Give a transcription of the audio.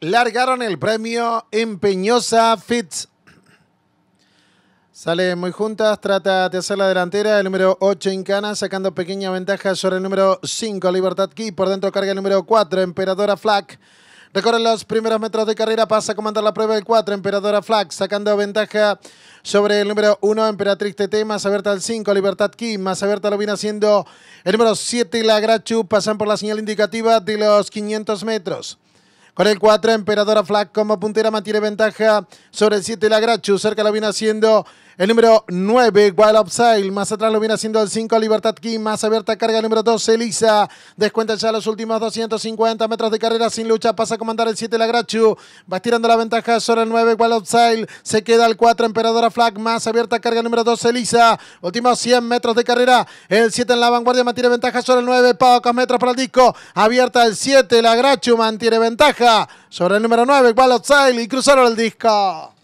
largaron el premio Empeñosa Fitz. Sale muy juntas, trata de hacer la delantera, el número 8 en sacando pequeña ventaja sobre el número 5, Libertad Key, por dentro carga el número 4, Emperadora Flack. Recorre los primeros metros de carrera, pasa a comandar la prueba el 4, Emperadora Flack. sacando ventaja sobre el número 1, Emperatriz TT, más abierta el 5, Libertad Key. más abierta lo viene haciendo el número 7, La Grachu, pasan por la señal indicativa de los 500 metros. Con el 4, Emperadora Flag como puntera mantiene ventaja sobre el 7 Grachu Cerca lo viene haciendo el número 9, Wild Upside. Más atrás lo viene haciendo el 5, Libertad King. Más abierta carga el número 2, Elisa. Descuenta ya los últimos 250 metros de carrera sin lucha. Pasa a comandar el 7, Grachu. Va tirando la ventaja sobre el 9, Wild Upside. Se queda el 4, Emperadora Flag. Más abierta carga el número 2, Elisa. Últimos 100 metros de carrera. El 7 en la vanguardia mantiene ventaja sobre el 9. Pocos metros para el disco. Abierta el 7, Grachu mantiene ventaja sobre el número 9, Wild Upside. Y cruzaron el disco.